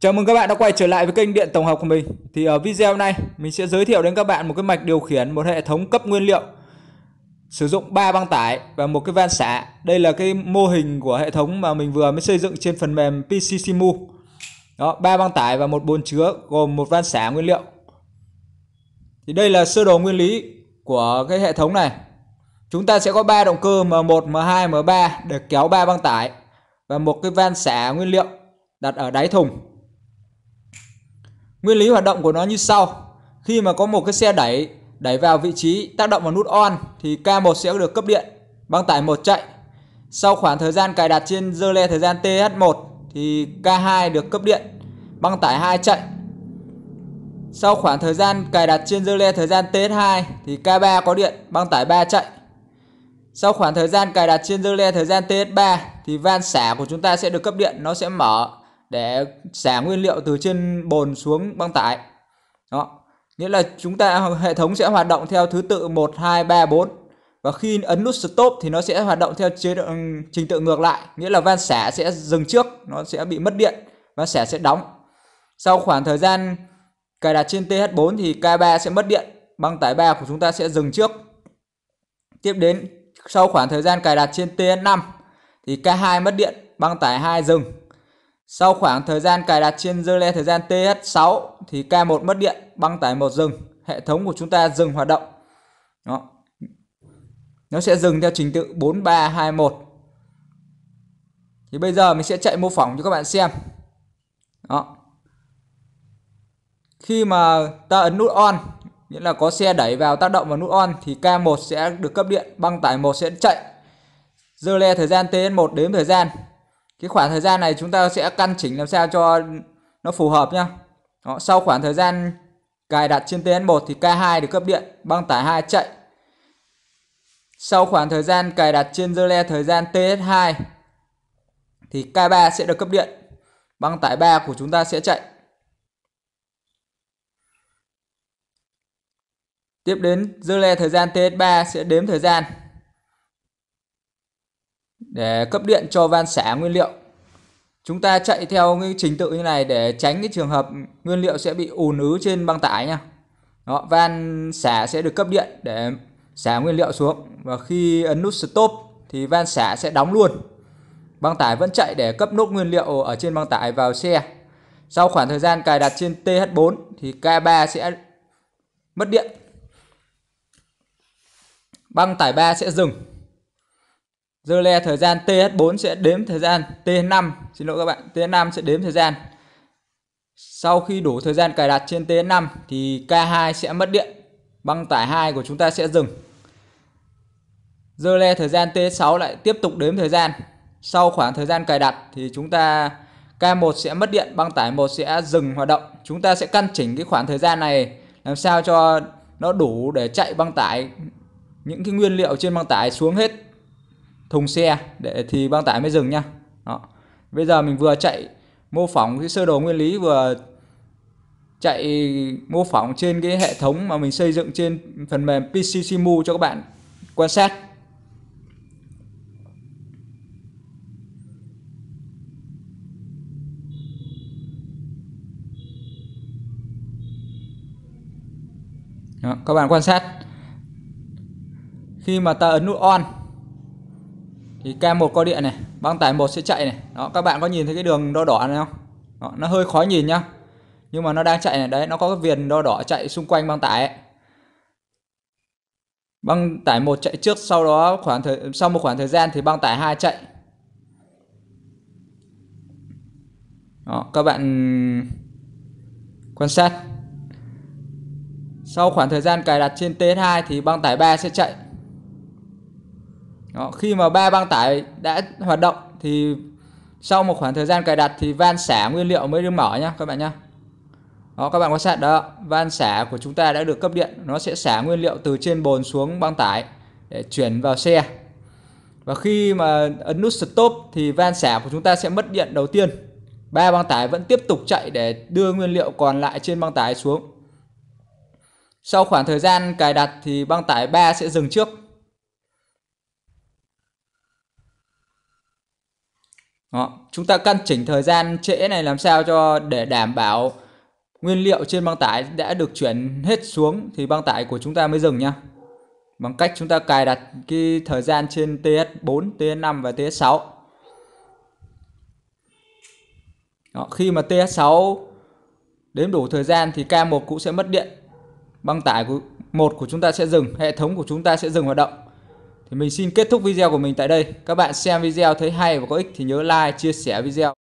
Chào mừng các bạn đã quay trở lại với kênh điện tổng hợp của mình. Thì ở video này mình sẽ giới thiệu đến các bạn một cái mạch điều khiển một hệ thống cấp nguyên liệu sử dụng 3 băng tải và một cái van xả. Đây là cái mô hình của hệ thống mà mình vừa mới xây dựng trên phần mềm PCCMU. Đó, 3 băng tải và một bồn chứa gồm một van xả nguyên liệu. Thì đây là sơ đồ nguyên lý của cái hệ thống này. Chúng ta sẽ có 3 động cơ M1, M2, M3 để kéo 3 băng tải và một cái van xả nguyên liệu đặt ở đáy thùng Nguyên lý hoạt động của nó như sau. Khi mà có một cái xe đẩy đẩy vào vị trí tác động vào nút on thì K1 sẽ được cấp điện, băng tải 1 chạy. Sau khoảng thời gian cài đặt trên dơ le thời gian TH1 thì K2 được cấp điện, băng tải 2 chạy. Sau khoảng thời gian cài đặt trên dơ le thời gian TH2 thì K3 có điện, băng tải 3 chạy. Sau khoảng thời gian cài đặt trên dơ le thời gian TH3 thì van xả của chúng ta sẽ được cấp điện, nó sẽ mở để xả nguyên liệu từ trên bồn xuống băng tải đó nghĩa là chúng ta hệ thống sẽ hoạt động theo thứ tự 1 2 3 4 và khi ấn nút stop thì nó sẽ hoạt động theo chế độ ừ, trình tự ngược lại nghĩa là van xả sẽ dừng trước nó sẽ bị mất điện và xả sẽ đóng sau khoảng thời gian cài đặt trên TH4 thì K3 sẽ mất điện băng tải 3 của chúng ta sẽ dừng trước tiếp đến sau khoảng thời gian cài đặt trên TH5 thì K2 mất điện băng tải 2 dừng sau khoảng thời gian cài đặt trên dơ le thời gian TH6 thì K1 mất điện, băng tải một dừng, hệ thống của chúng ta dừng hoạt động. Đó. Nó sẽ dừng theo trình tự 4321. Thì bây giờ mình sẽ chạy mô phỏng cho các bạn xem. Đó. Khi mà ta ấn nút on, nghĩa là có xe đẩy vào tác động vào nút on thì K1 sẽ được cấp điện, băng tải 1 sẽ chạy. dơ le thời gian TH1 đếm thời gian cái khoảng thời gian này chúng ta sẽ căn chỉnh làm sao cho nó phù hợp nhá Đó, sau khoảng thời gian cài đặt trên TN1 thì K2 được cấp điện băng tải 2 chạy sau khoảng thời gian cài đặt trên Zerle thời gian TS2 thì K3 sẽ được cấp điện băng tải 3 của chúng ta sẽ chạy tiếp đến Zerle thời gian TS3 sẽ đếm thời gian để cấp điện cho van xả nguyên liệu chúng ta chạy theo cái trình tự như này để tránh cái trường hợp nguyên liệu sẽ bị ùn ứ trên băng tải nha đó, van xả sẽ được cấp điện để xả nguyên liệu xuống và khi ấn nút stop thì van xả sẽ đóng luôn băng tải vẫn chạy để cấp nút nguyên liệu ở trên băng tải vào xe sau khoảng thời gian cài đặt trên TH4 thì K3 sẽ mất điện băng tải 3 sẽ dừng Dơ le thời gian TH4 sẽ đếm thời gian TH5 Xin lỗi các bạn TH5 sẽ đếm thời gian Sau khi đủ thời gian cài đặt trên TH5 Thì K2 sẽ mất điện Băng tải 2 của chúng ta sẽ dừng Dơ le thời gian TH6 lại tiếp tục đếm thời gian Sau khoảng thời gian cài đặt Thì chúng ta K1 sẽ mất điện Băng tải 1 sẽ dừng hoạt động Chúng ta sẽ căn chỉnh cái khoảng thời gian này Làm sao cho nó đủ để chạy băng tải những cái nguyên liệu trên băng tải xuống hết thùng xe để thì băng tải mới dừng nha Đó. bây giờ mình vừa chạy mô phỏng cái sơ đồ nguyên lý vừa chạy mô phỏng trên cái hệ thống mà mình xây dựng trên phần mềm PCCMU cho các bạn quan sát Đó, các bạn quan sát khi mà ta ấn nút on thì cam một coi điện này băng tải một sẽ chạy này đó các bạn có nhìn thấy cái đường đo đỏ này không đó, nó hơi khó nhìn nhá nhưng mà nó đang chạy này đấy nó có cái viền đo đỏ chạy xung quanh băng tải ấy. băng tải một chạy trước sau đó khoảng thời sau một khoảng thời gian thì băng tải hai chạy đó, các bạn quan sát sau khoảng thời gian cài đặt trên TS2 thì băng tải 3 sẽ chạy đó, khi mà ba băng tải đã hoạt động thì sau một khoảng thời gian cài đặt thì van xả nguyên liệu mới được mở nhá các bạn nhá. Đó các bạn quan sát đó, van xả của chúng ta đã được cấp điện, nó sẽ xả nguyên liệu từ trên bồn xuống băng tải để chuyển vào xe. Và khi mà ấn nút stop thì van xả của chúng ta sẽ mất điện đầu tiên. Ba băng tải vẫn tiếp tục chạy để đưa nguyên liệu còn lại trên băng tải xuống. Sau khoảng thời gian cài đặt thì băng tải 3 sẽ dừng trước Đó. Chúng ta căn chỉnh thời gian trễ này làm sao cho để đảm bảo nguyên liệu trên băng tải đã được chuyển hết xuống thì băng tải của chúng ta mới dừng nhá. Bằng cách chúng ta cài đặt cái thời gian trên TS4, TS5 và TS6. Đó. Khi mà TS6 đếm đủ thời gian thì K1 cũng sẽ mất điện. Băng tải của một của chúng ta sẽ dừng, hệ thống của chúng ta sẽ dừng hoạt động. Thì mình xin kết thúc video của mình tại đây. Các bạn xem video thấy hay và có ích thì nhớ like, chia sẻ video.